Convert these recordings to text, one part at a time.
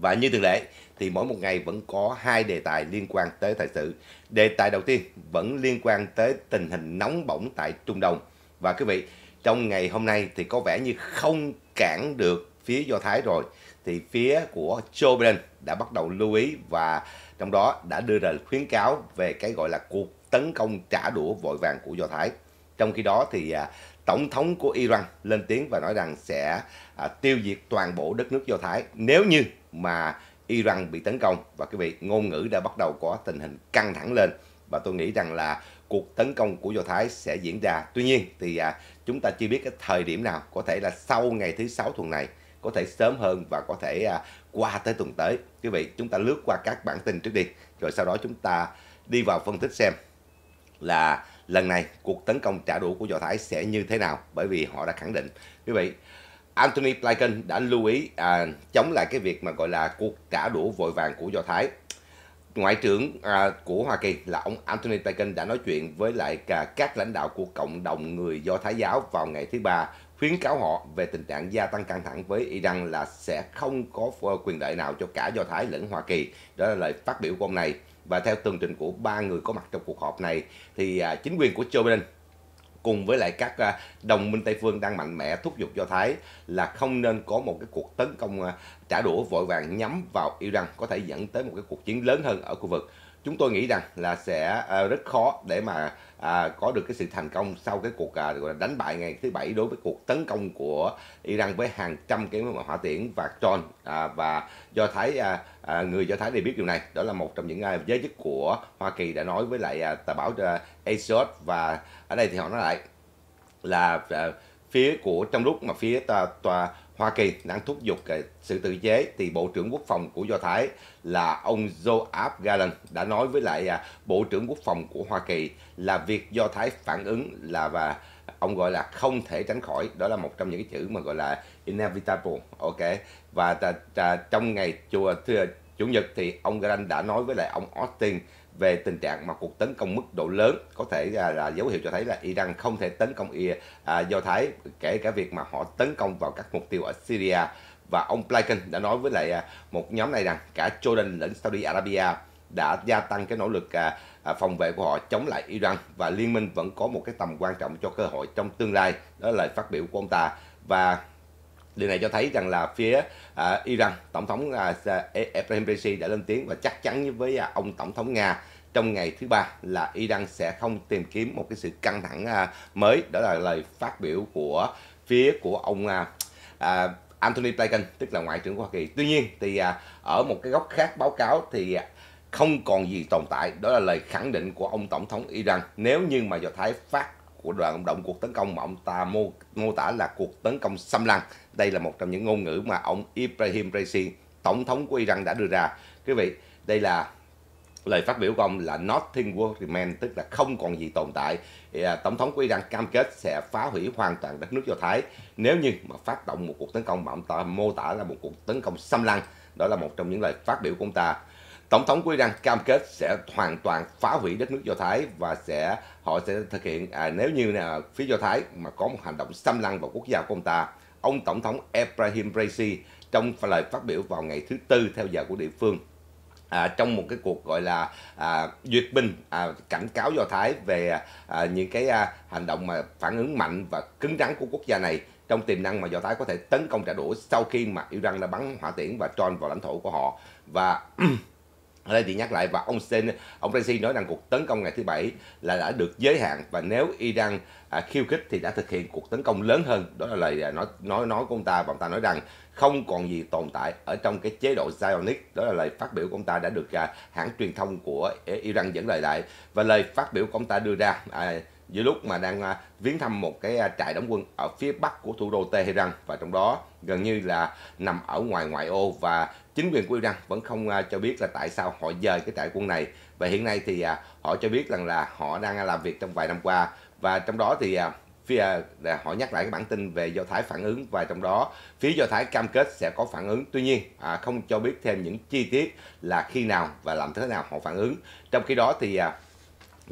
Và như thường lệ thì mỗi một ngày vẫn có hai đề tài liên quan tới thời sự. Đề tài đầu tiên vẫn liên quan tới tình hình nóng bỏng tại Trung Đông. Và quý vị, trong ngày hôm nay thì có vẻ như không cản được phía Do Thái rồi thì phía của Joe Biden đã bắt đầu lưu ý và trong đó đã đưa ra khuyến cáo về cái gọi là cuộc tấn công trả đũa vội vàng của Do Thái. Trong khi đó thì à, Tổng thống của Iran lên tiếng và nói rằng sẽ à, tiêu diệt toàn bộ đất nước Do Thái nếu như mà Iran bị tấn công và cái việc ngôn ngữ đã bắt đầu có tình hình căng thẳng lên và tôi nghĩ rằng là cuộc tấn công của Do Thái sẽ diễn ra. Tuy nhiên thì à, chúng ta chưa biết cái thời điểm nào, có thể là sau ngày thứ sáu tuần này, có thể sớm hơn và có thể à, qua tới tuần tới. Quý vị, chúng ta lướt qua các bản tin trước đi, rồi sau đó chúng ta đi vào phân tích xem là lần này cuộc tấn công trả đũa của Do Thái sẽ như thế nào bởi vì họ đã khẳng định. Quý vị, Anthony Blinken đã lưu ý à, chống lại cái việc mà gọi là cuộc trả đũa vội vàng của Do Thái. Ngoại trưởng à, của Hoa Kỳ là ông Anthony Blinken đã nói chuyện với lại cả các lãnh đạo của cộng đồng người Do Thái giáo vào ngày thứ ba khuyến cáo họ về tình trạng gia tăng căng thẳng với Iran là sẽ không có quyền lợi nào cho cả Do Thái lẫn Hoa Kỳ. Đó là lời phát biểu của ông này. Và theo tường trình của ba người có mặt trong cuộc họp này thì à, chính quyền của Joe Biden cùng với lại các à, đồng minh Tây phương đang mạnh mẽ thúc giục Do Thái là không nên có một cái cuộc tấn công à, trả đũa vội vàng nhắm vào Iran có thể dẫn tới một cái cuộc chiến lớn hơn ở khu vực. Chúng tôi nghĩ rằng là sẽ à, rất khó để mà có được cái sự thành công sau cái cuộc đánh bại ngày thứ bảy đối với cuộc tấn công của Iran với hàng trăm cái hỏa tiễn và tròn và do Thái à, người do thái thì biết điều này đó là một trong những à, giới chức của hoa kỳ đã nói với lại à, tờ báo à, và ở đây thì họ nói lại là à, phía của trong lúc mà phía tòa, tòa Hoa Kỳ đang thúc giục à, sự tự chế thì Bộ trưởng Quốc phòng của Do Thái là ông Joab Gallant đã nói với lại à, Bộ trưởng Quốc phòng của Hoa Kỳ là việc Do Thái phản ứng là và ông gọi là không thể tránh khỏi đó là một trong những cái chữ mà gọi là inevitable ok và ta, ta, trong ngày chùa thưa chủ nhật thì ông Grant đã nói với lại ông Austin về tình trạng mà cuộc tấn công mức độ lớn có thể là, là dấu hiệu cho thấy là Iran không thể tấn công I, à, Do Thái kể cả việc mà họ tấn công vào các mục tiêu ở Syria và ông Blinken đã nói với lại à, một nhóm này rằng cả Jordan lẫn Saudi Arabia đã gia tăng cái nỗ lực à, À, phòng vệ của họ chống lại Iran và liên minh vẫn có một cái tầm quan trọng cho cơ hội trong tương lai đó là lời phát biểu của ông ta và điều này cho thấy rằng là phía à, Iran tổng thống à, à, Ebrahim Raisi đã lên tiếng và chắc chắn với à, ông tổng thống Nga trong ngày thứ ba là Iran sẽ không tìm kiếm một cái sự căng thẳng à, mới đó là lời phát biểu của phía của ông à, à, Anthony Blinken tức là ngoại trưởng của Hoa Kỳ tuy nhiên thì à, ở một cái góc khác báo cáo thì à, không còn gì tồn tại đó là lời khẳng định của ông tổng thống Iran nếu như mà do Thái phát của đoàn động cuộc tấn công mà ông ta mô, mô tả là cuộc tấn công xâm lăng đây là một trong những ngôn ngữ mà ông Ibrahim Raisi tổng thống của Iran đã đưa ra quý vị đây là lời phát biểu của ông là nothing will remain tức là không còn gì tồn tại à, tổng thống của Iran cam kết sẽ phá hủy hoàn toàn đất nước Do Thái nếu như mà phát động một cuộc tấn công mà ông ta mô tả là một cuộc tấn công xâm lăng đó là một trong những lời phát biểu của ông ta Tổng thống của Iran cam kết sẽ hoàn toàn phá hủy đất nước Do Thái và sẽ họ sẽ thực hiện à, nếu như là phía Do Thái mà có một hành động xâm lăng vào quốc gia của ông ta. Ông Tổng thống Ebrahim Raisi trong lời phát biểu vào ngày thứ Tư theo giờ của địa phương à, trong một cái cuộc gọi là à, duyệt binh à, cảnh cáo do thái về à, những cái à, hành động mà phản ứng mạnh và cứng rắn của quốc gia này trong tiềm năng mà do thái có thể tấn công trả đũa sau khi mà iran đã bắn hỏa tiễn và tròn vào lãnh thổ của họ và ở đây thì nhắc lại và ông Sen ông Raisi nói rằng cuộc tấn công ngày thứ bảy là đã được giới hạn và nếu Iran à, khiêu khích thì đã thực hiện cuộc tấn công lớn hơn đó là lời à, nói nói nói của ông ta và ông ta nói rằng không còn gì tồn tại ở trong cái chế độ Zionic đó là lời phát biểu của ông ta đã được à, hãng truyền thông của à, Iran dẫn lời lại và lời phát biểu của ông ta đưa ra à, giữa lúc mà đang à, viếng thăm một cái à, trại đóng quân ở phía bắc của thủ đô Tehran và trong đó gần như là nằm ở ngoài ngoại ô và chính quyền của Iran vẫn không à, cho biết là tại sao họ dời cái trại quân này và hiện nay thì à, họ cho biết rằng là họ đang làm việc trong vài năm qua và trong đó thì à, phía họ nhắc lại cái bản tin về do thái phản ứng và trong đó phía do thái cam kết sẽ có phản ứng tuy nhiên không cho biết thêm những chi tiết là khi nào và làm thế nào họ phản ứng trong khi đó thì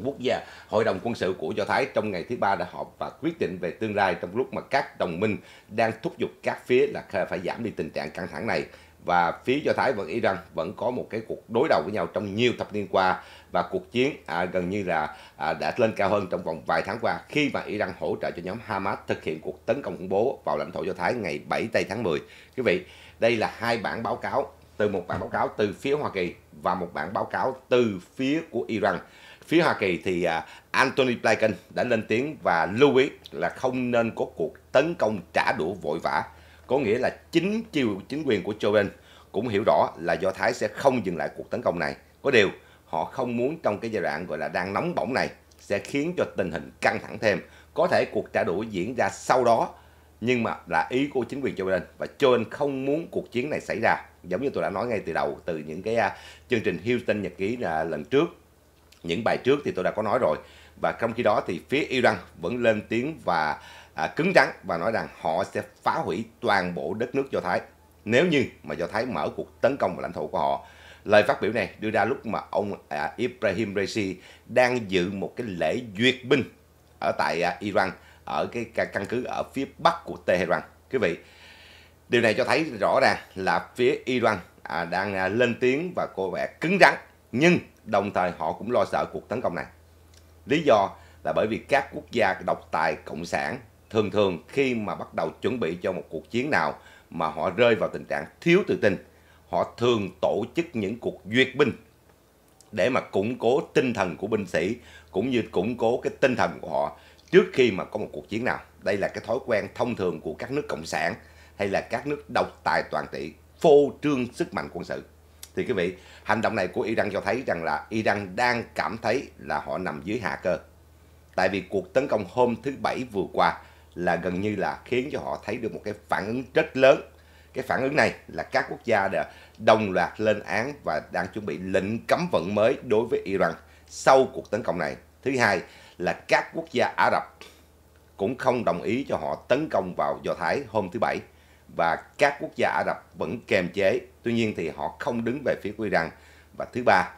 quốc gia hội đồng quân sự của do thái trong ngày thứ ba đã họp và quyết định về tương lai trong lúc mà các đồng minh đang thúc giục các phía là phải giảm đi tình trạng căng thẳng này và phía Do Thái vẫn Iran vẫn có một cái cuộc đối đầu với nhau trong nhiều thập niên qua và cuộc chiến à, gần như là à, đã lên cao hơn trong vòng vài tháng qua khi mà Iran hỗ trợ cho nhóm Hamas thực hiện cuộc tấn công khủng bố vào lãnh thổ Do Thái ngày 7 tây tháng 10. Quý vị, đây là hai bản báo cáo từ một bản báo cáo từ phía Hoa Kỳ và một bản báo cáo từ phía của Iran. Phía Hoa Kỳ thì à, Anthony Blinken đã lên tiếng và lưu ý là không nên có cuộc tấn công trả đũa vội vã có nghĩa là chính chiều chính quyền của Joe Biden cũng hiểu rõ là Do Thái sẽ không dừng lại cuộc tấn công này. Có điều họ không muốn trong cái giai đoạn gọi là đang nóng bỏng này sẽ khiến cho tình hình căng thẳng thêm. Có thể cuộc trả đũa diễn ra sau đó nhưng mà là ý của chính quyền Joe Biden và Joe Biden không muốn cuộc chiến này xảy ra. Giống như tôi đã nói ngay từ đầu từ những cái à, chương trình Houston nhật ký là lần trước, những bài trước thì tôi đã có nói rồi. Và trong khi đó thì phía Iran vẫn lên tiếng và à, cứng rắn và nói rằng họ sẽ phá hủy toàn bộ đất nước Do Thái nếu như mà Do Thái mở cuộc tấn công vào lãnh thổ của họ. Lời phát biểu này đưa ra lúc mà ông à, Ibrahim Raisi đang dự một cái lễ duyệt binh ở tại à, Iran ở cái căn cứ ở phía bắc của Tehran. Quý vị, điều này cho thấy rõ ràng là phía Iran à, đang à, lên tiếng và cô vẻ cứng rắn nhưng đồng thời họ cũng lo sợ cuộc tấn công này. Lý do là bởi vì các quốc gia độc tài cộng sản thường thường khi mà bắt đầu chuẩn bị cho một cuộc chiến nào mà họ rơi vào tình trạng thiếu tự tin họ thường tổ chức những cuộc duyệt binh để mà củng cố tinh thần của binh sĩ cũng như củng cố cái tinh thần của họ trước khi mà có một cuộc chiến nào đây là cái thói quen thông thường của các nước cộng sản hay là các nước độc tài toàn trị phô trương sức mạnh quân sự thì quý vị hành động này của Iran cho thấy rằng là Iran đang cảm thấy là họ nằm dưới hạ cơ tại vì cuộc tấn công hôm thứ bảy vừa qua là gần như là khiến cho họ thấy được một cái phản ứng rất lớn cái phản ứng này là các quốc gia đã đồng loạt lên án và đang chuẩn bị lệnh cấm vận mới đối với Iran sau cuộc tấn công này. Thứ hai là các quốc gia Ả Rập cũng không đồng ý cho họ tấn công vào Do Thái hôm thứ Bảy và các quốc gia Ả Rập vẫn kềm chế. Tuy nhiên thì họ không đứng về phía của Iran. Và thứ ba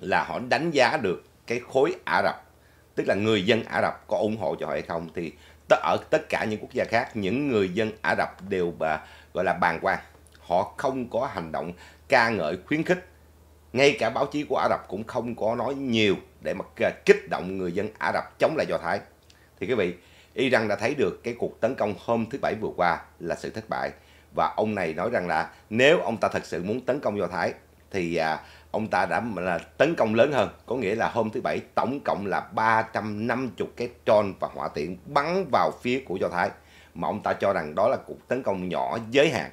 là họ đánh giá được cái khối Ả Rập, tức là người dân Ả Rập có ủng hộ cho họ hay không thì ở tất cả những quốc gia khác những người dân Ả Rập đều bà, gọi là bàng hoàng họ không có hành động ca ngợi khuyến khích ngay cả báo chí của Ả Rập cũng không có nói nhiều để mà kích động người dân Ả Rập chống lại Do Thái thì quý vị Iran đã thấy được cái cuộc tấn công hôm thứ bảy vừa qua là sự thất bại và ông này nói rằng là nếu ông ta thật sự muốn tấn công Do Thái thì à, ông ta đã là tấn công lớn hơn có nghĩa là hôm thứ bảy tổng cộng là 350 cái tròn và hỏa tiễn bắn vào phía của do thái mà ông ta cho rằng đó là cuộc tấn công nhỏ giới hạn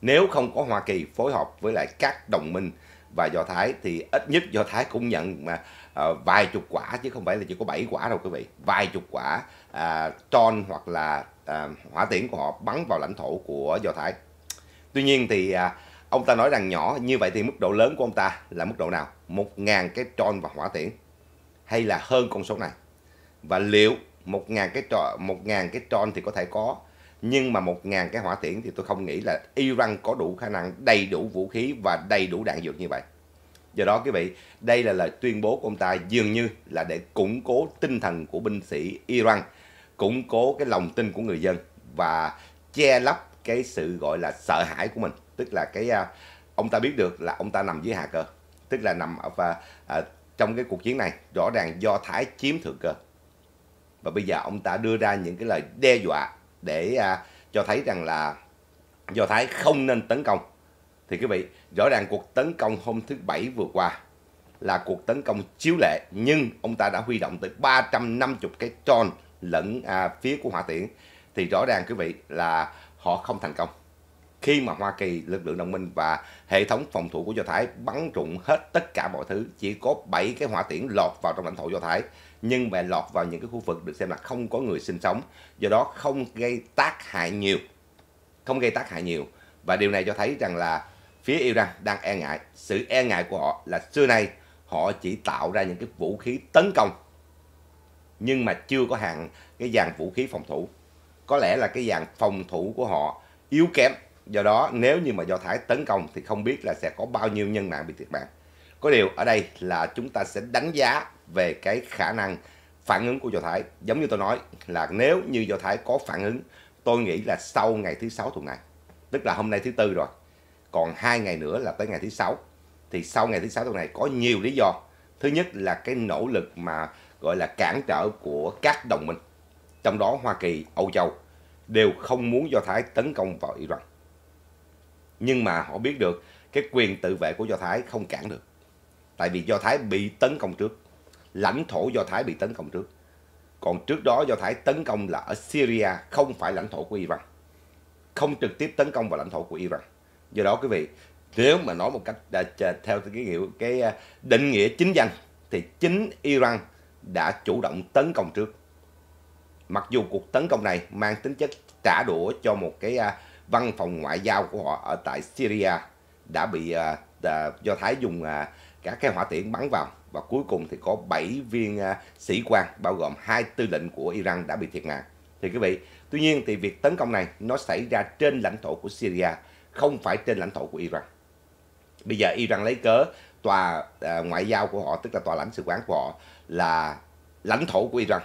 nếu không có hoa kỳ phối hợp với lại các đồng minh và do thái thì ít nhất do thái cũng nhận mà uh, vài chục quả chứ không phải là chỉ có bảy quả đâu quý vị vài chục quả uh, à, tròn hoặc là uh, hỏa tiễn của họ bắn vào lãnh thổ của do thái tuy nhiên thì uh, Ông ta nói rằng nhỏ, như vậy thì mức độ lớn của ông ta là mức độ nào? 1.000 cái tròn và hỏa tiễn hay là hơn con số này? Và liệu 1.000 cái tròn, một 000 cái tròn thì có thể có nhưng mà 1.000 cái hỏa tiễn thì tôi không nghĩ là Iran có đủ khả năng đầy đủ vũ khí và đầy đủ đạn dược như vậy. Do đó quý vị, đây là lời tuyên bố của ông ta dường như là để củng cố tinh thần của binh sĩ Iran, củng cố cái lòng tin của người dân và che lấp cái sự gọi là sợ hãi của mình tức là cái à, ông ta biết được là ông ta nằm dưới hạ cơ tức là nằm ở và à, trong cái cuộc chiến này rõ ràng do thái chiếm thượng cơ và bây giờ ông ta đưa ra những cái lời đe dọa để à, cho thấy rằng là do thái không nên tấn công thì quý vị rõ ràng cuộc tấn công hôm thứ bảy vừa qua là cuộc tấn công chiếu lệ nhưng ông ta đã huy động tới 350 cái tròn lẫn à, phía của hỏa tiễn thì rõ ràng quý vị là họ không thành công khi mà Hoa Kỳ, lực lượng đồng minh và hệ thống phòng thủ của Do Thái bắn trụng hết tất cả mọi thứ, chỉ có 7 cái hỏa tiễn lọt vào trong lãnh thổ Do Thái, nhưng mà lọt vào những cái khu vực được xem là không có người sinh sống, do đó không gây tác hại nhiều, không gây tác hại nhiều. Và điều này cho thấy rằng là phía Iran đang e ngại, sự e ngại của họ là xưa nay họ chỉ tạo ra những cái vũ khí tấn công, nhưng mà chưa có hàng cái dàn vũ khí phòng thủ. Có lẽ là cái dàn phòng thủ của họ yếu kém Do đó nếu như mà Do Thái tấn công thì không biết là sẽ có bao nhiêu nhân mạng bị thiệt mạng. Có điều ở đây là chúng ta sẽ đánh giá về cái khả năng phản ứng của Do Thái. Giống như tôi nói là nếu như Do Thái có phản ứng, tôi nghĩ là sau ngày thứ sáu tuần này, tức là hôm nay thứ tư rồi, còn hai ngày nữa là tới ngày thứ sáu, thì sau ngày thứ sáu tuần này có nhiều lý do. Thứ nhất là cái nỗ lực mà gọi là cản trở của các đồng minh, trong đó Hoa Kỳ, Âu Châu đều không muốn Do Thái tấn công vào Iran nhưng mà họ biết được cái quyền tự vệ của do thái không cản được tại vì do thái bị tấn công trước lãnh thổ do thái bị tấn công trước còn trước đó do thái tấn công là ở syria không phải lãnh thổ của iran không trực tiếp tấn công vào lãnh thổ của iran do đó quý vị nếu mà nói một cách à, theo cái hiệu cái à, định nghĩa chính danh thì chính iran đã chủ động tấn công trước mặc dù cuộc tấn công này mang tính chất trả đũa cho một cái à, văn phòng ngoại giao của họ ở tại Syria đã bị uh, do Thái dùng uh, cả cái hỏa tiễn bắn vào và cuối cùng thì có 7 viên uh, sĩ quan bao gồm hai tư lệnh của Iran đã bị thiệt mạng. Thì quý vị, tuy nhiên thì việc tấn công này nó xảy ra trên lãnh thổ của Syria, không phải trên lãnh thổ của Iran. Bây giờ Iran lấy cớ tòa uh, ngoại giao của họ tức là tòa lãnh sự quán của họ là lãnh thổ của Iran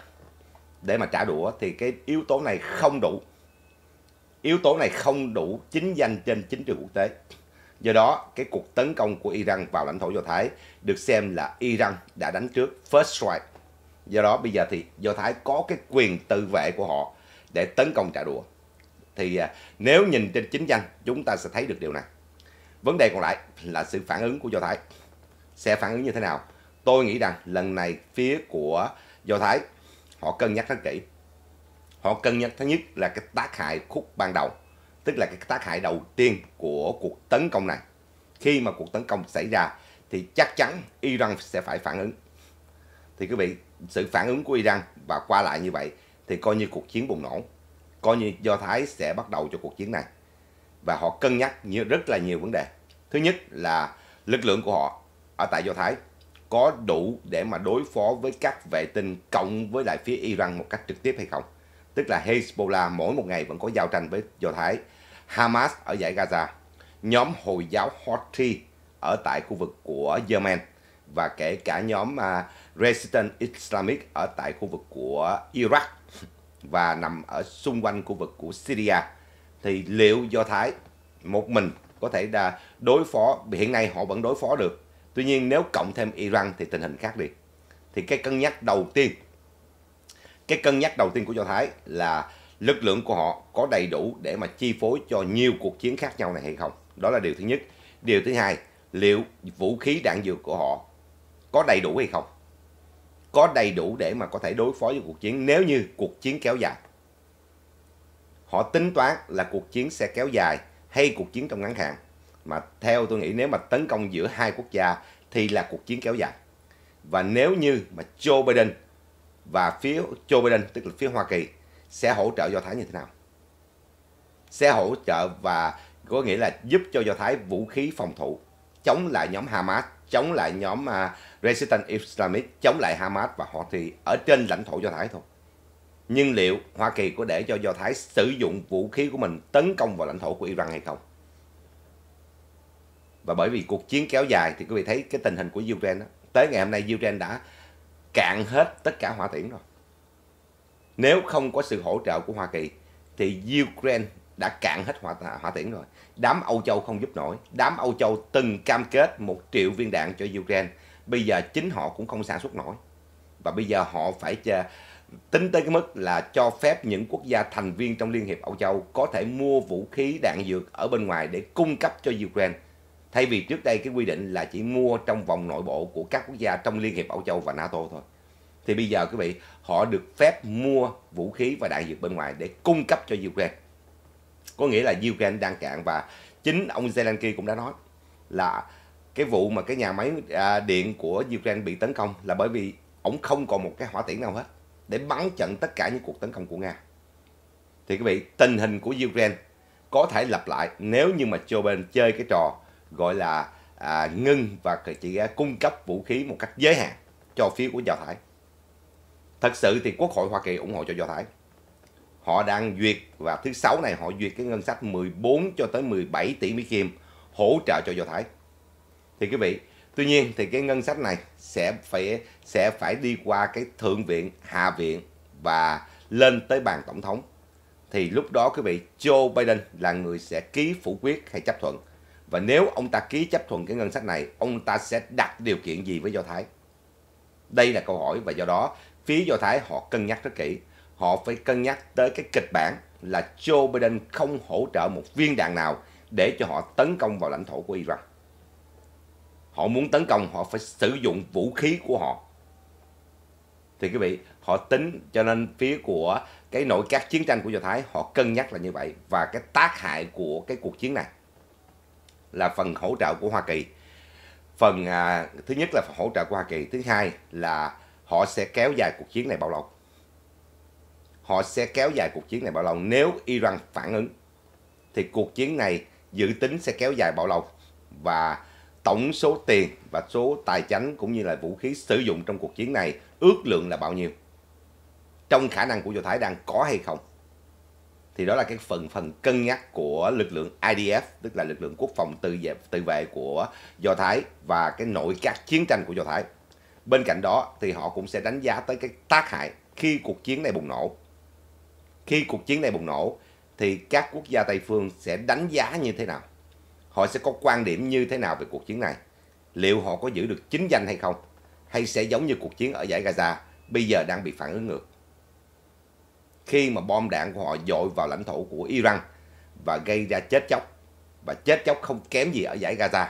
để mà trả đũa thì cái yếu tố này không đủ Yếu tố này không đủ chính danh trên chính trường quốc tế. Do đó, cái cuộc tấn công của Iran vào lãnh thổ Do Thái được xem là Iran đã đánh trước first strike. Do đó bây giờ thì Do Thái có cái quyền tự vệ của họ để tấn công trả đũa. Thì à, nếu nhìn trên chính danh, chúng ta sẽ thấy được điều này. Vấn đề còn lại là sự phản ứng của Do Thái. Sẽ phản ứng như thế nào? Tôi nghĩ rằng lần này phía của Do Thái họ cân nhắc rất kỹ họ cân nhắc thứ nhất là cái tác hại khúc ban đầu tức là cái tác hại đầu tiên của cuộc tấn công này khi mà cuộc tấn công xảy ra thì chắc chắn Iran sẽ phải phản ứng thì quý vị sự phản ứng của Iran và qua lại như vậy thì coi như cuộc chiến bùng nổ coi như do Thái sẽ bắt đầu cho cuộc chiến này và họ cân nhắc như rất là nhiều vấn đề thứ nhất là lực lượng của họ ở tại do Thái có đủ để mà đối phó với các vệ tinh cộng với lại phía Iran một cách trực tiếp hay không tức là Hezbollah mỗi một ngày vẫn có giao tranh với Do Thái, Hamas ở giải Gaza, nhóm Hồi giáo Houthi ở tại khu vực của Yemen và kể cả nhóm uh, à, Resistance Islamic ở tại khu vực của Iraq và nằm ở xung quanh khu vực của Syria thì liệu Do Thái một mình có thể là đối phó hiện nay họ vẫn đối phó được tuy nhiên nếu cộng thêm Iran thì tình hình khác đi thì cái cân nhắc đầu tiên cái cân nhắc đầu tiên của Do Thái là lực lượng của họ có đầy đủ để mà chi phối cho nhiều cuộc chiến khác nhau này hay không. Đó là điều thứ nhất. Điều thứ hai, liệu vũ khí đạn dược của họ có đầy đủ hay không? Có đầy đủ để mà có thể đối phó với cuộc chiến nếu như cuộc chiến kéo dài. Họ tính toán là cuộc chiến sẽ kéo dài hay cuộc chiến trong ngắn hạn. Mà theo tôi nghĩ nếu mà tấn công giữa hai quốc gia thì là cuộc chiến kéo dài. Và nếu như mà Joe Biden và phía Joe Biden tức là phía Hoa Kỳ sẽ hỗ trợ Do Thái như thế nào sẽ hỗ trợ và có nghĩa là giúp cho Do Thái vũ khí phòng thủ chống lại nhóm Hamas chống lại nhóm uh, Resistance Islamic chống lại Hamas và họ thì ở trên lãnh thổ Do Thái thôi nhưng liệu Hoa Kỳ có để cho Do Thái sử dụng vũ khí của mình tấn công vào lãnh thổ của Iran hay không và bởi vì cuộc chiến kéo dài thì quý vị thấy cái tình hình của Ukraine đó. tới ngày hôm nay Ukraine đã cạn hết tất cả hỏa tiễn rồi. Nếu không có sự hỗ trợ của Hoa Kỳ thì Ukraine đã cạn hết hỏa, hỏa tiễn rồi. Đám Âu Châu không giúp nổi. Đám Âu Châu từng cam kết một triệu viên đạn cho Ukraine. Bây giờ chính họ cũng không sản xuất nổi. Và bây giờ họ phải chờ, tính tới cái mức là cho phép những quốc gia thành viên trong Liên hiệp Âu Châu có thể mua vũ khí đạn dược ở bên ngoài để cung cấp cho Ukraine Thay vì trước đây cái quy định là chỉ mua trong vòng nội bộ của các quốc gia trong Liên hiệp Âu Châu và NATO thôi. Thì bây giờ quý vị, họ được phép mua vũ khí và đạn dược bên ngoài để cung cấp cho Ukraine. Có nghĩa là Ukraine đang cạn và chính ông Zelensky cũng đã nói là cái vụ mà cái nhà máy à, điện của Ukraine bị tấn công là bởi vì ông không còn một cái hỏa tiễn nào hết để bắn chặn tất cả những cuộc tấn công của Nga. Thì quý vị, tình hình của Ukraine có thể lặp lại nếu như mà Joe Biden chơi cái trò gọi là à, ngưng và chỉ à, cung cấp vũ khí một cách giới hạn cho phía của Do Thái. Thật sự thì Quốc hội Hoa Kỳ ủng hộ cho Do Thái. Họ đang duyệt và thứ sáu này họ duyệt cái ngân sách 14 cho tới 17 tỷ Mỹ Kim hỗ trợ cho Do Thái. Thì quý vị, tuy nhiên thì cái ngân sách này sẽ phải sẽ phải đi qua cái thượng viện, hạ viện và lên tới bàn tổng thống. Thì lúc đó quý vị Joe Biden là người sẽ ký phủ quyết hay chấp thuận và nếu ông ta ký chấp thuận cái ngân sách này, ông ta sẽ đặt điều kiện gì với Do Thái? Đây là câu hỏi và do đó phía Do Thái họ cân nhắc rất kỹ. Họ phải cân nhắc tới cái kịch bản là Joe Biden không hỗ trợ một viên đạn nào để cho họ tấn công vào lãnh thổ của Iran. Họ muốn tấn công, họ phải sử dụng vũ khí của họ. Thì quý vị, họ tính cho nên phía của cái nội các chiến tranh của Do Thái họ cân nhắc là như vậy và cái tác hại của cái cuộc chiến này là phần hỗ trợ của Hoa Kỳ phần à, thứ nhất là phần hỗ trợ của Hoa Kỳ thứ hai là họ sẽ kéo dài cuộc chiến này bao lâu họ sẽ kéo dài cuộc chiến này bao lâu nếu Iran phản ứng thì cuộc chiến này dự tính sẽ kéo dài bao lâu và tổng số tiền và số tài chính cũng như là vũ khí sử dụng trong cuộc chiến này ước lượng là bao nhiêu trong khả năng của Do Thái đang có hay không thì đó là cái phần phần cân nhắc của lực lượng IDF tức là lực lượng quốc phòng tự vệ tự vệ của Do Thái và cái nội các chiến tranh của Do Thái. Bên cạnh đó thì họ cũng sẽ đánh giá tới cái tác hại khi cuộc chiến này bùng nổ. Khi cuộc chiến này bùng nổ thì các quốc gia Tây phương sẽ đánh giá như thế nào? Họ sẽ có quan điểm như thế nào về cuộc chiến này? Liệu họ có giữ được chính danh hay không? Hay sẽ giống như cuộc chiến ở giải Gaza bây giờ đang bị phản ứng ngược? khi mà bom đạn của họ dội vào lãnh thổ của Iran và gây ra chết chóc và chết chóc không kém gì ở giải Gaza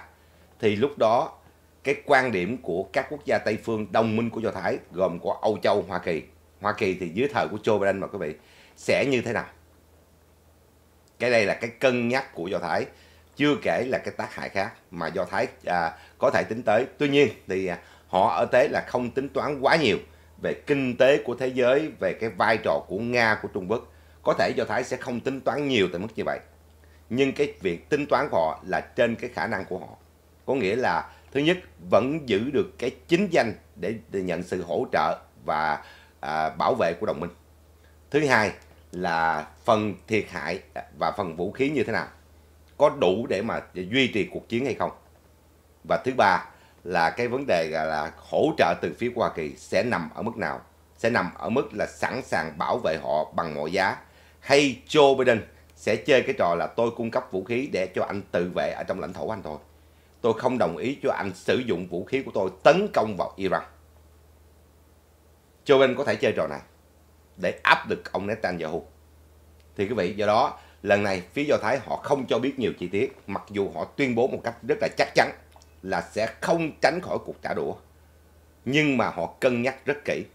thì lúc đó cái quan điểm của các quốc gia Tây phương đồng minh của Do Thái gồm có Âu Châu, Hoa Kỳ. Hoa Kỳ thì dưới thời của Joe Biden mà quý vị sẽ như thế nào? Cái đây là cái cân nhắc của Do Thái chưa kể là cái tác hại khác mà Do Thái à, có thể tính tới. Tuy nhiên thì à, họ ở thế là không tính toán quá nhiều về kinh tế của thế giới, về cái vai trò của Nga, của Trung Quốc. Có thể cho Thái sẽ không tính toán nhiều tới mức như vậy. Nhưng cái việc tính toán của họ là trên cái khả năng của họ. Có nghĩa là thứ nhất vẫn giữ được cái chính danh để, để nhận sự hỗ trợ và à, bảo vệ của đồng minh. Thứ hai là phần thiệt hại và phần vũ khí như thế nào. Có đủ để mà duy trì cuộc chiến hay không. Và thứ ba là cái vấn đề là, là hỗ trợ từ phía Hoa Kỳ sẽ nằm ở mức nào? Sẽ nằm ở mức là sẵn sàng bảo vệ họ bằng mọi giá hay Joe Biden sẽ chơi cái trò là tôi cung cấp vũ khí để cho anh tự vệ ở trong lãnh thổ anh thôi. Tôi không đồng ý cho anh sử dụng vũ khí của tôi tấn công vào Iran. Joe Biden có thể chơi trò này để áp lực ông Netanyahu. Thì quý vị, do đó lần này phía Do Thái họ không cho biết nhiều chi tiết mặc dù họ tuyên bố một cách rất là chắc chắn là sẽ không tránh khỏi cuộc trả đũa. Nhưng mà họ cân nhắc rất kỹ.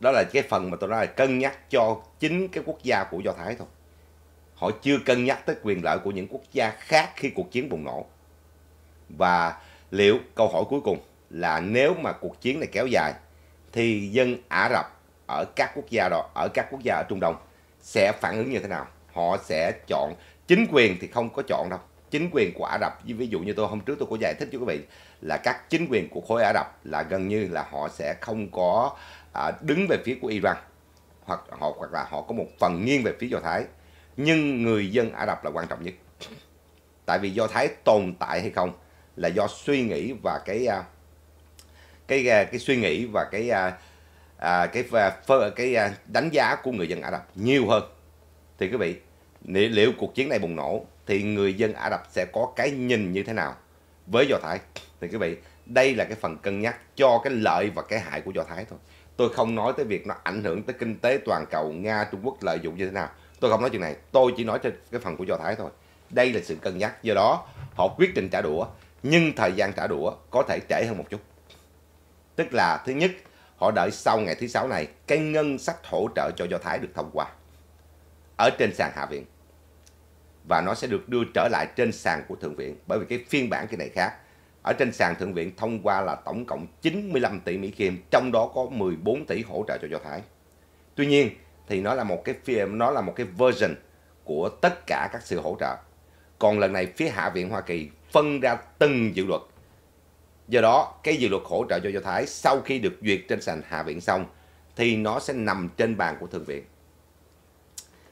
Đó là cái phần mà tôi nói là cân nhắc cho chính cái quốc gia của Do Thái thôi. Họ chưa cân nhắc tới quyền lợi của những quốc gia khác khi cuộc chiến bùng nổ. Và liệu câu hỏi cuối cùng là nếu mà cuộc chiến này kéo dài thì dân Ả Rập ở các quốc gia đó, ở các quốc gia ở Trung Đông sẽ phản ứng như thế nào? Họ sẽ chọn chính quyền thì không có chọn đâu chính quyền của Ả Rập ví dụ như tôi hôm trước tôi có giải thích cho quý vị là các chính quyền của khối Ả Rập là gần như là họ sẽ không có à, đứng về phía của Iran hoặc họ hoặc là họ có một phần nghiêng về phía Do Thái nhưng người dân Ả Rập là quan trọng nhất tại vì Do Thái tồn tại hay không là do suy nghĩ và cái à, cái cái, à, cái suy nghĩ và cái à, à, cái phơ, cái à, đánh giá của người dân Ả Rập nhiều hơn thì quý vị liệu cuộc chiến này bùng nổ thì người dân Ả Rập sẽ có cái nhìn như thế nào với Do Thái thì quý vị đây là cái phần cân nhắc cho cái lợi và cái hại của Do Thái thôi tôi không nói tới việc nó ảnh hưởng tới kinh tế toàn cầu Nga Trung Quốc lợi dụng như thế nào tôi không nói chuyện này tôi chỉ nói cho cái phần của Do Thái thôi đây là sự cân nhắc do đó họ quyết định trả đũa nhưng thời gian trả đũa có thể trễ hơn một chút tức là thứ nhất họ đợi sau ngày thứ sáu này cái ngân sách hỗ trợ cho do thái được thông qua ở trên sàn hạ viện và nó sẽ được đưa trở lại trên sàn của Thượng viện bởi vì cái phiên bản cái này khác. Ở trên sàn Thượng viện thông qua là tổng cộng 95 tỷ Mỹ Kim, trong đó có 14 tỷ hỗ trợ cho Do Thái. Tuy nhiên thì nó là một cái nó là một cái version của tất cả các sự hỗ trợ. Còn lần này phía Hạ viện Hoa Kỳ phân ra từng dự luật. Do đó, cái dự luật hỗ trợ cho Do Thái sau khi được duyệt trên sàn Hạ viện xong thì nó sẽ nằm trên bàn của Thượng viện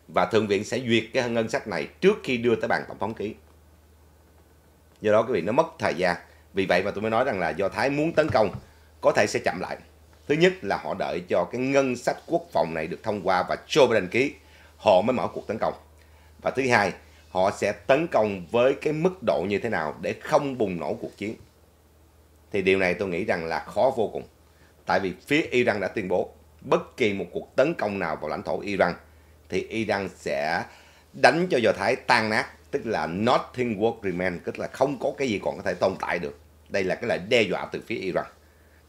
và thượng viện sẽ duyệt cái ngân sách này trước khi đưa tới bàn tổng thống ký do đó quý vị nó mất thời gian vì vậy mà tôi mới nói rằng là do thái muốn tấn công có thể sẽ chậm lại thứ nhất là họ đợi cho cái ngân sách quốc phòng này được thông qua và Joe Biden ký họ mới mở cuộc tấn công và thứ hai họ sẽ tấn công với cái mức độ như thế nào để không bùng nổ cuộc chiến thì điều này tôi nghĩ rằng là khó vô cùng tại vì phía Iran đã tuyên bố bất kỳ một cuộc tấn công nào vào lãnh thổ Iran thì Iran sẽ đánh cho Do Thái tan nát tức là nothing will remain tức là không có cái gì còn có thể tồn tại được đây là cái lời đe dọa từ phía Iran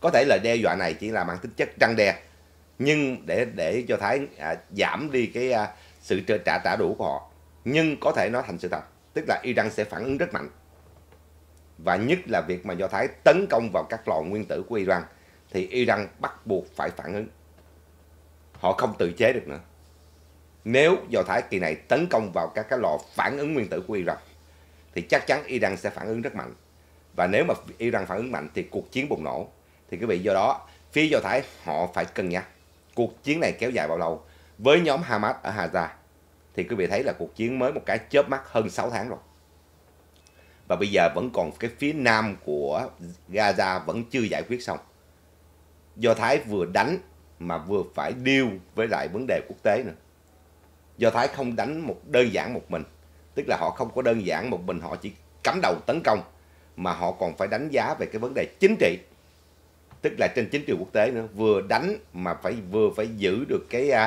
có thể là đe dọa này chỉ là mang tính chất răng đe nhưng để để cho Thái à, giảm đi cái à, sự trả trả đủ của họ nhưng có thể nó thành sự thật tức là Iran sẽ phản ứng rất mạnh và nhất là việc mà Do Thái tấn công vào các lò nguyên tử của Iran thì Iran bắt buộc phải phản ứng họ không tự chế được nữa nếu Do Thái kỳ này tấn công vào các cái lò phản ứng nguyên tử của Iran thì chắc chắn Iran sẽ phản ứng rất mạnh. Và nếu mà Iran phản ứng mạnh thì cuộc chiến bùng nổ. Thì quý vị do đó phía Do Thái họ phải cân nhắc cuộc chiến này kéo dài bao lâu. Với nhóm Hamas ở Gaza thì quý vị thấy là cuộc chiến mới một cái chớp mắt hơn 6 tháng rồi. Và bây giờ vẫn còn cái phía nam của Gaza vẫn chưa giải quyết xong. Do Thái vừa đánh mà vừa phải điêu với lại vấn đề quốc tế nữa do thái không đánh một đơn giản một mình tức là họ không có đơn giản một mình họ chỉ cắm đầu tấn công mà họ còn phải đánh giá về cái vấn đề chính trị tức là trên chính trường quốc tế nữa vừa đánh mà phải vừa phải giữ được cái uh,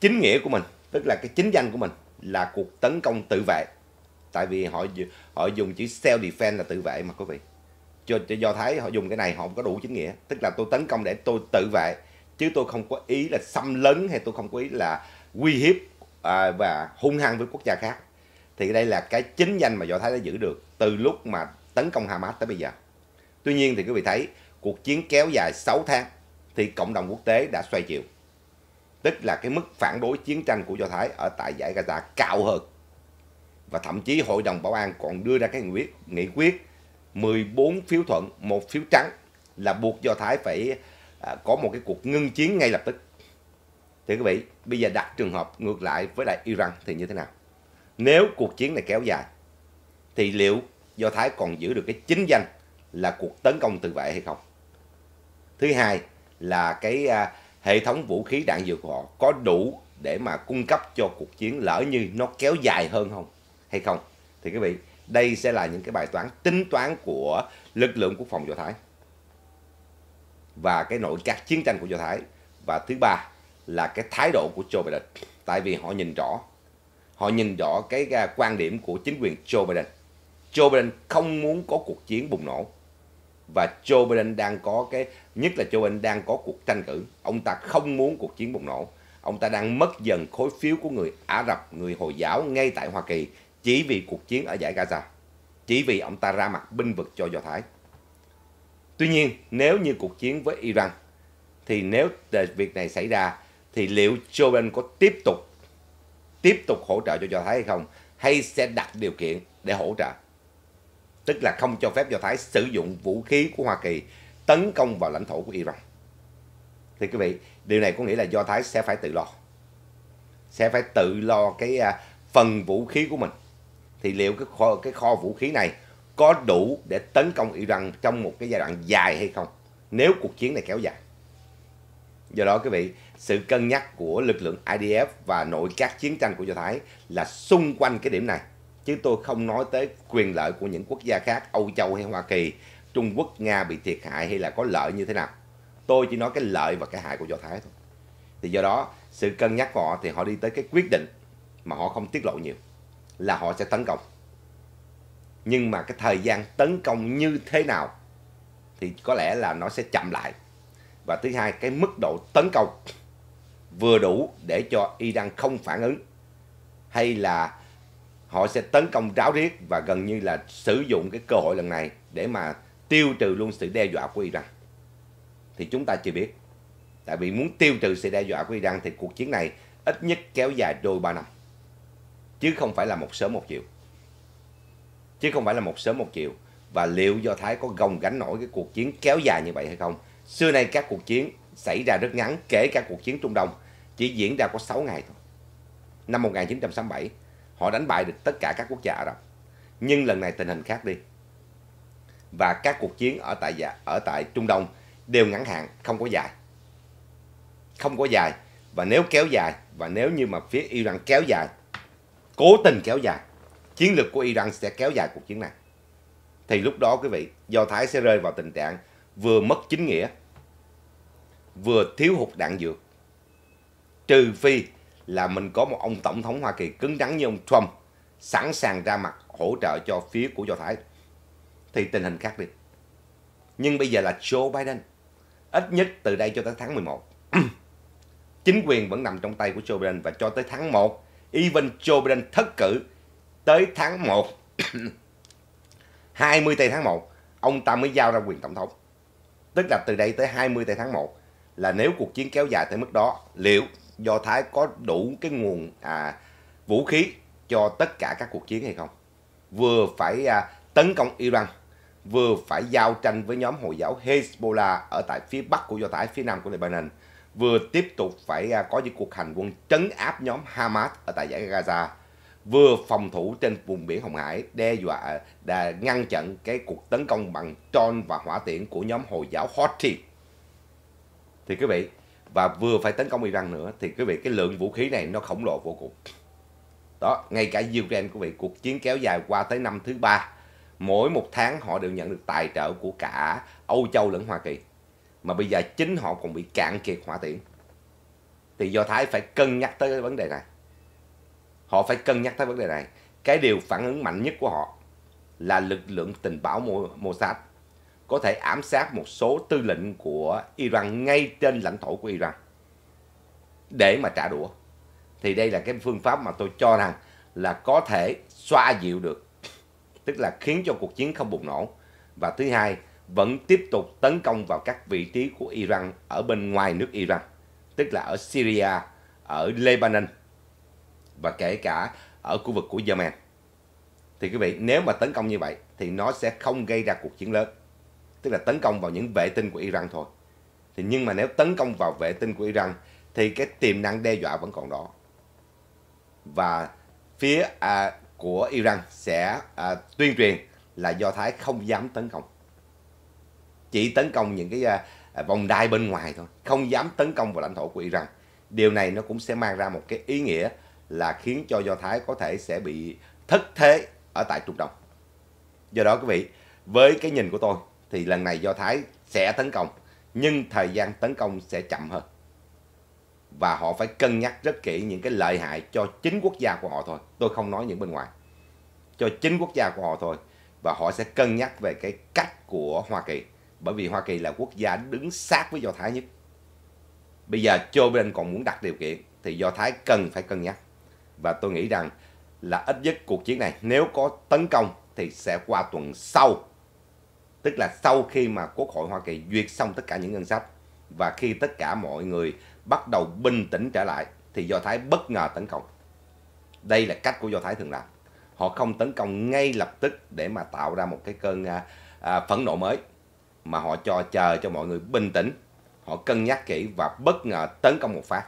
chính nghĩa của mình tức là cái chính danh của mình là cuộc tấn công tự vệ tại vì họ họ dùng chữ self defense là tự vệ mà quý vị cho, cho do thái họ dùng cái này họ không có đủ chính nghĩa tức là tôi tấn công để tôi tự vệ chứ tôi không có ý là xâm lấn hay tôi không có ý là uy hiếp À, và hung hăng với quốc gia khác thì đây là cái chính danh mà do thái đã giữ được từ lúc mà tấn công hamas tới bây giờ tuy nhiên thì quý vị thấy cuộc chiến kéo dài 6 tháng thì cộng đồng quốc tế đã xoay chiều tức là cái mức phản đối chiến tranh của do thái ở tại giải gaza cao hơn và thậm chí hội đồng bảo an còn đưa ra cái nghị quyết nghị quyết 14 phiếu thuận một phiếu trắng là buộc do thái phải à, có một cái cuộc ngưng chiến ngay lập tức thì quý vị, bây giờ đặt trường hợp ngược lại với lại Iran thì như thế nào? Nếu cuộc chiến này kéo dài, thì liệu Do Thái còn giữ được cái chính danh là cuộc tấn công tự vệ hay không? Thứ hai là cái à, hệ thống vũ khí đạn dược của họ có đủ để mà cung cấp cho cuộc chiến lỡ như nó kéo dài hơn không hay không? Thì quý vị, đây sẽ là những cái bài toán tính toán của lực lượng quốc phòng Do Thái và cái nội các chiến tranh của Do Thái. Và thứ ba là cái thái độ của Joe Biden tại vì họ nhìn rõ họ nhìn rõ cái à, quan điểm của chính quyền Joe Biden Joe Biden không muốn có cuộc chiến bùng nổ và Joe Biden đang có cái nhất là Joe Biden đang có cuộc tranh cử ông ta không muốn cuộc chiến bùng nổ ông ta đang mất dần khối phiếu của người Ả Rập người Hồi giáo ngay tại Hoa Kỳ chỉ vì cuộc chiến ở giải Gaza chỉ vì ông ta ra mặt binh vực cho Do Thái Tuy nhiên nếu như cuộc chiến với Iran thì nếu việc này xảy ra thì liệu Joe Biden có tiếp tục tiếp tục hỗ trợ cho Do Thái hay không hay sẽ đặt điều kiện để hỗ trợ tức là không cho phép Do Thái sử dụng vũ khí của Hoa Kỳ tấn công vào lãnh thổ của Iran thì quý vị điều này có nghĩa là Do Thái sẽ phải tự lo sẽ phải tự lo cái à, phần vũ khí của mình thì liệu cái kho, cái kho vũ khí này có đủ để tấn công Iran trong một cái giai đoạn dài hay không nếu cuộc chiến này kéo dài Do đó quý vị, sự cân nhắc của lực lượng IDF và nội các chiến tranh của Do Thái là xung quanh cái điểm này. Chứ tôi không nói tới quyền lợi của những quốc gia khác, Âu Châu hay Hoa Kỳ, Trung Quốc, Nga bị thiệt hại hay là có lợi như thế nào. Tôi chỉ nói cái lợi và cái hại của Do Thái thôi. Thì do đó, sự cân nhắc của họ thì họ đi tới cái quyết định mà họ không tiết lộ nhiều là họ sẽ tấn công. Nhưng mà cái thời gian tấn công như thế nào thì có lẽ là nó sẽ chậm lại và thứ hai cái mức độ tấn công vừa đủ để cho Iran không phản ứng hay là họ sẽ tấn công ráo riết và gần như là sử dụng cái cơ hội lần này để mà tiêu trừ luôn sự đe dọa của Iran thì chúng ta chưa biết tại vì muốn tiêu trừ sự đe dọa của Iran thì cuộc chiến này ít nhất kéo dài đôi ba năm chứ không phải là một sớm một chiều chứ không phải là một sớm một chiều và liệu do thái có gồng gánh nổi cái cuộc chiến kéo dài như vậy hay không Xưa nay các cuộc chiến xảy ra rất ngắn, kể cả cuộc chiến Trung Đông chỉ diễn ra có 6 ngày thôi. Năm 1967, họ đánh bại được tất cả các quốc gia Ả Rập. Nhưng lần này tình hình khác đi. Và các cuộc chiến ở tại dạ, ở tại Trung Đông đều ngắn hạn, không có dài. Không có dài và nếu kéo dài và nếu như mà phía Iran kéo dài, cố tình kéo dài, chiến lược của Iran sẽ kéo dài cuộc chiến này. Thì lúc đó quý vị, Do Thái sẽ rơi vào tình trạng vừa mất chính nghĩa vừa thiếu hụt đạn dược. Trừ phi là mình có một ông tổng thống Hoa Kỳ cứng rắn như ông Trump sẵn sàng ra mặt hỗ trợ cho phía của Do Thái thì tình hình khác đi. Nhưng bây giờ là Joe Biden. Ít nhất từ đây cho tới tháng 11. Chính quyền vẫn nằm trong tay của Joe Biden và cho tới tháng 1. Even Joe Biden thất cử tới tháng 1. 20 tây tháng 1 ông ta mới giao ra quyền tổng thống. Tức là từ đây tới 20 tây tháng 1 là nếu cuộc chiến kéo dài tới mức đó liệu do thái có đủ cái nguồn à, vũ khí cho tất cả các cuộc chiến hay không vừa phải à, tấn công iran vừa phải giao tranh với nhóm hồi giáo hezbollah ở tại phía bắc của do thái phía nam của lebanon vừa tiếp tục phải à, có những cuộc hành quân trấn áp nhóm hamas ở tại giải gaza vừa phòng thủ trên vùng biển Hồng Hải đe dọa đã ngăn chặn cái cuộc tấn công bằng drone và hỏa tiễn của nhóm Hồi giáo Houthi thì quý vị và vừa phải tấn công Iran nữa thì quý vị cái lượng vũ khí này nó khổng lồ vô cùng đó ngay cả Ukraine quý vị cuộc chiến kéo dài qua tới năm thứ ba mỗi một tháng họ đều nhận được tài trợ của cả Âu Châu lẫn Hoa Kỳ mà bây giờ chính họ còn bị cạn kiệt hỏa tiễn thì do Thái phải cân nhắc tới cái vấn đề này họ phải cân nhắc tới vấn đề này cái điều phản ứng mạnh nhất của họ là lực lượng tình báo Mossad có thể ám sát một số tư lệnh của Iran ngay trên lãnh thổ của Iran để mà trả đũa. Thì đây là cái phương pháp mà tôi cho rằng là có thể xoa dịu được, tức là khiến cho cuộc chiến không bùng nổ. Và thứ hai, vẫn tiếp tục tấn công vào các vị trí của Iran ở bên ngoài nước Iran, tức là ở Syria, ở Lebanon và kể cả ở khu vực của Yemen. Thì quý vị, nếu mà tấn công như vậy thì nó sẽ không gây ra cuộc chiến lớn tức là tấn công vào những vệ tinh của Iran thôi. Thì nhưng mà nếu tấn công vào vệ tinh của Iran thì cái tiềm năng đe dọa vẫn còn đó. Và phía à, của Iran sẽ à, tuyên truyền là Do Thái không dám tấn công. Chỉ tấn công những cái à, à vòng đai bên ngoài thôi, không dám tấn công vào lãnh thổ của Iran. Điều này nó cũng sẽ mang ra một cái ý nghĩa là khiến cho Do Thái có thể sẽ bị thất thế ở tại Trung Đông. Do đó quý vị, với cái nhìn của tôi thì lần này do thái sẽ tấn công nhưng thời gian tấn công sẽ chậm hơn và họ phải cân nhắc rất kỹ những cái lợi hại cho chính quốc gia của họ thôi tôi không nói những bên ngoài cho chính quốc gia của họ thôi và họ sẽ cân nhắc về cái cách của Hoa Kỳ bởi vì Hoa Kỳ là quốc gia đứng sát với Do Thái nhất bây giờ Joe Biden còn muốn đặt điều kiện thì Do Thái cần phải cân nhắc và tôi nghĩ rằng là ít nhất cuộc chiến này nếu có tấn công thì sẽ qua tuần sau tức là sau khi mà Quốc hội Hoa Kỳ duyệt xong tất cả những ngân sách và khi tất cả mọi người bắt đầu bình tĩnh trở lại thì Do Thái bất ngờ tấn công. Đây là cách của Do Thái thường làm. Họ không tấn công ngay lập tức để mà tạo ra một cái cơn à, à, phẫn nộ mới mà họ cho chờ cho mọi người bình tĩnh, họ cân nhắc kỹ và bất ngờ tấn công một phát.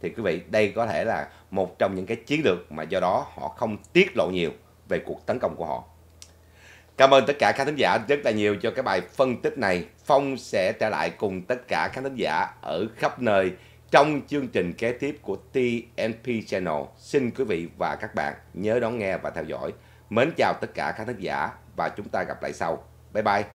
Thì quý vị, đây có thể là một trong những cái chiến lược mà do đó họ không tiết lộ nhiều về cuộc tấn công của họ Cảm ơn tất cả khán thính giả rất là nhiều cho cái bài phân tích này. Phong sẽ trở lại cùng tất cả khán thính giả ở khắp nơi trong chương trình kế tiếp của TNP Channel. Xin quý vị và các bạn nhớ đón nghe và theo dõi. Mến chào tất cả khán thính giả và chúng ta gặp lại sau. Bye bye.